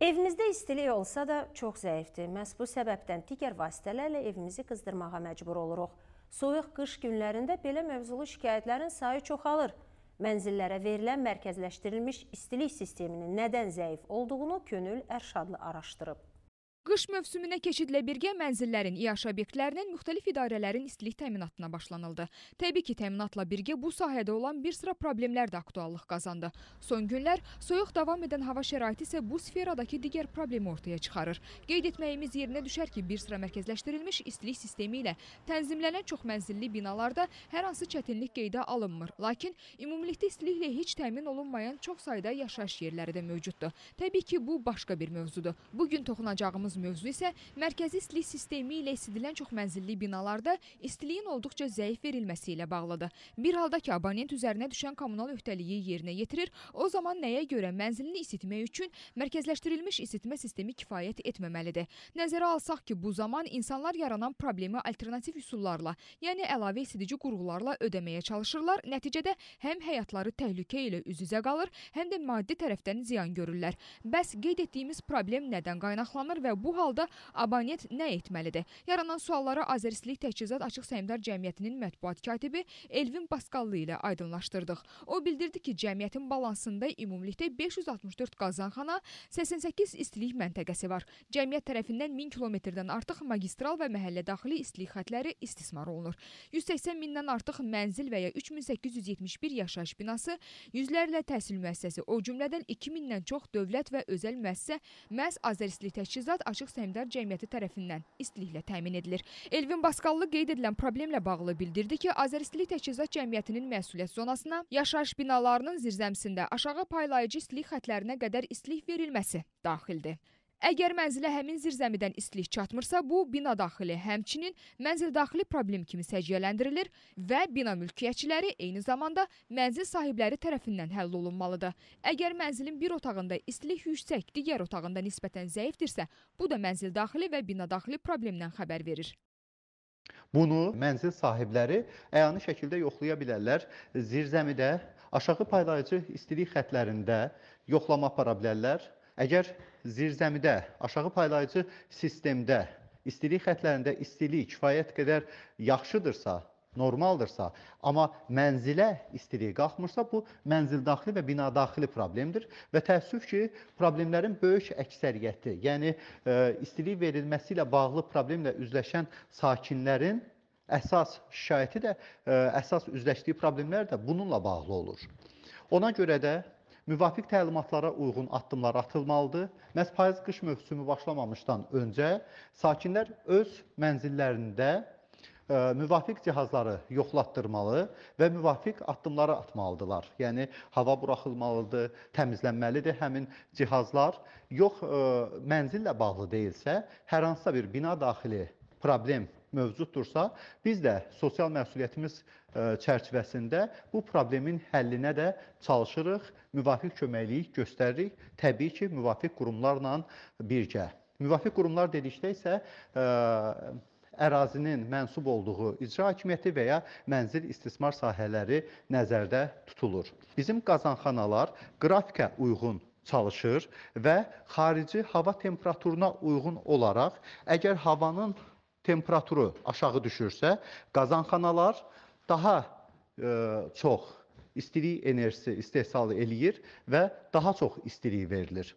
Evimizdə istilik olsa da çox zəifdir. Məhz bu səbəbdən digər vasitələrlə evimizi qızdırmağa məcbur oluruq. Soyuq qış günlərində belə mövzulu şikayətlərin sayı çoxalır. Mənzillərə verilən mərkəzləşdirilmiş istilik sisteminin nədən zəif olduğunu könül Ərşadlı araşdırıb. Qış mövsümünə keçidlə birgə mənzillərin, iaş obyektlərinin müxtəlif idarələrin istilik təminatına başlanıldı. Təbii ki, təminatla birgə bu sahədə olan bir sıra problemlər də aktuallıq qazandı. Son günlər soyuq davam edən hava şəraiti isə bu sferadakı digər problemi ortaya çıxarır. Qeyd etməyimiz yerinə düşər ki, bir sıra mərkəzləşdirilmiş istilik sistemi ilə tənzimlənən çoxmənzilli binalarda hər hansı çətinlik qeydə alınmır. Lakin ümumilikdə istiliklə heç təmin olunmayan çox sayda yaşayış yerləri də mövcuddur. Təbii ki, bu başqa bir mövzudur. Bu gün toxunacağımız baxacağımız mövzu isə mərkəzi istilik sistemi ilə isidilən çoxmənzilli binalarda istiliyin olduqca zəif verilməsi ilə bağlıdır. Bir halda ki, abonent üzərinə düşən kommunal öhdəliyi yerinə yetirir, o zaman nəyə görə mənzilini isitmək üçün mərkəzləşdirilmiş isitmə sistemi kifayət etməməlidir. Nəzərə alsaq ki, bu zaman insanlar yaranan problemi alternativ üsullarla, yəni əlavə isidici qurğularla ödəməyə çalışırlar. Nəticədə həm həyatları təhlükə ilə üz-üzə qalır, həm də maddi tərəfdən ziyan görürlər. Bəs qeyd etdiyimiz problem nədən qaynaqlanır və Bu halda abonent nə etməlidir? Yaranan sualları Azərislik Təchizat Açıq Səhmdar Cəmiyyətinin mətbuat katibi Elvin Baskallı ilə aydınlaşdırdıq. O bildirdi ki, cəmiyyətin balansında ümumilikdə 564 qazanxana, 88 istilik məntəqəsi var. Cəmiyyət tərəfindən 1000 kilometrdən artıq magistral və məhəllə daxili istilik xətləri istismar olunur. 180 mindən artıq mənzil və ya 3871 yaşayış binası, yüzlərlə təhsil müəssisəsi, o cümlədən 2000-dən çox dövlət və özəl müəssisə məhz Azərislik Təchizat Açıq Səhmdar Cəmiyyəti tərəfindən istiliklə təmin edilir. Elvin Baskallı qeyd edilən problemlə bağlı bildirdi ki, Azəristilik Təchizat Cəmiyyətinin məsuliyyət zonasına yaşayış binalarının zirzəmsində aşağı paylayıcı istilik xətlərinə qədər istilik verilməsi daxildir. Əgər mənzilə həmin zirzəmidən istilik çatmırsa, bu bina daxili, həmçinin mənzil daxili problem kimi səciyyələndirilir və bina mülkiyyətçiləri eyni zamanda mənzil sahibləri tərəfindən həll olunmalıdır. Əgər mənzilin bir otağında istilik yüksək, digər otağında nisbətən zəifdirsə, bu da mənzil daxili və bina daxili problemdən xəbər verir. Bunu mənzil sahibləri əyanı şəkildə yoxlaya bilərlər. Zirzəmidə aşağı paylayıcı istilik xətlərində yoxlama apara bilərlər Əgər zirzəmidə, aşağı paylayıcı sistemdə istilik xətlərində istilik kifayət qədər yaxşıdırsa, normaldırsa, amma mənzilə istilik qalxmırsa, bu mənzil daxili və bina daxili problemdir və təəssüf ki, problemlərin böyük əksəriyyəti, yəni e, istilik verilməsi ilə bağlı problemlə üzləşən sakinlərin əsas şikayəti də, e, əsas üzləşdiyi problemlər də bununla bağlı olur. Ona görə də müvafiq təlimatlara uyğun addımlar atılmalıdır. Məhz payız qış mövsümü başlamamışdan öncə sakinlər öz mənzillərində ə, e, müvafiq cihazları yoxlatdırmalı və müvafiq addımları atmalıdırlar. Yəni hava buraxılmalıdır, təmizlənməlidir həmin cihazlar. Yox ə, e, mənzillə bağlı deyilsə, hər hansısa bir bina daxili problem mövcuddursa, biz də sosial məsuliyyətimiz e, çərçivəsində bu problemin həllinə də çalışırıq, müvafiq köməkliyi göstəririk, təbii ki, müvafiq qurumlarla birgə. Müvafiq qurumlar dedikdə isə ə, e, ərazinin mənsub olduğu icra hakimiyyəti və ya mənzil istismar sahələri nəzərdə tutulur. Bizim qazanxanalar qrafikə uyğun çalışır və xarici hava temperaturuna uyğun olaraq əgər havanın temperaturu aşağı düşürsə, qazanxanalar daha ə, e, çox istilik enerjisi istehsal eləyir və daha çox istilik verilir.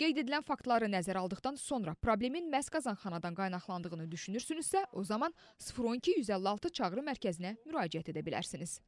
Qeyd edilən faktları nəzərə aldıqdan sonra problemin məhz qazanxanadan qaynaqlandığını düşünürsünüzsə, o zaman 012 156 çağrı mərkəzinə müraciət edə bilərsiniz.